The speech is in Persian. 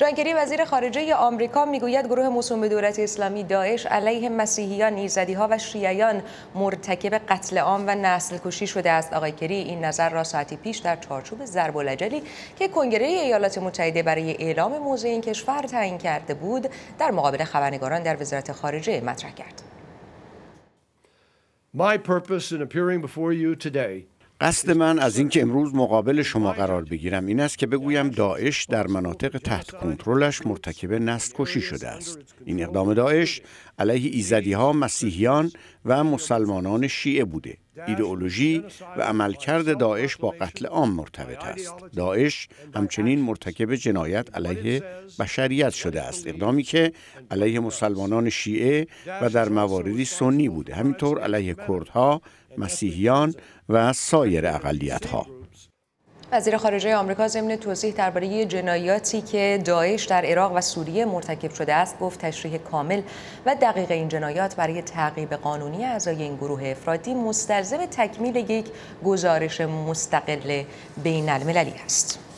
جانکری وزیر خارجه آمریکا میگوید گروه موسوم دولت اسلامی داعش علیه مسیحیان، ها و شیعیان مرتکب قتل عام و نسل کشی شده است. آقای کری این نظر را ساعتی پیش در چارچوب ضرب که کنگره ایالات متحده برای اعلام موضع این کشور تعیین کرده بود، در مقابل خبرنگاران در وزارت خارجه مطرح کرد. you today قصد من از اینکه امروز مقابل شما قرار بگیرم این است که بگویم داعش در مناطق تحت کنترلش مرتکب نست کشی شده است. این اقدام داعش علیه ایزدی ها، مسیحیان و مسلمانان شیعه بوده. ایدئولوژی و عملکرد داعش با قتل عام مرتبط است. داعش همچنین مرتکب جنایت علیه بشریت شده است. اقدامی که علیه مسلمانان شیعه و در مواردی سنی بوده. همینطور علیه کردها مسیحیان و سایر اقلیت ها. وزیر خارجه آمریکا ضمن توضیح درباره جنایاتی که داعش در عراق و سوریه مرتکب شده است گفت تشریح کامل و دقیق این جنایات برای تعقیب قانونی اعضای این گروه افرادی مستلزم تکمیل یک گزارش مستقل بین المللی است.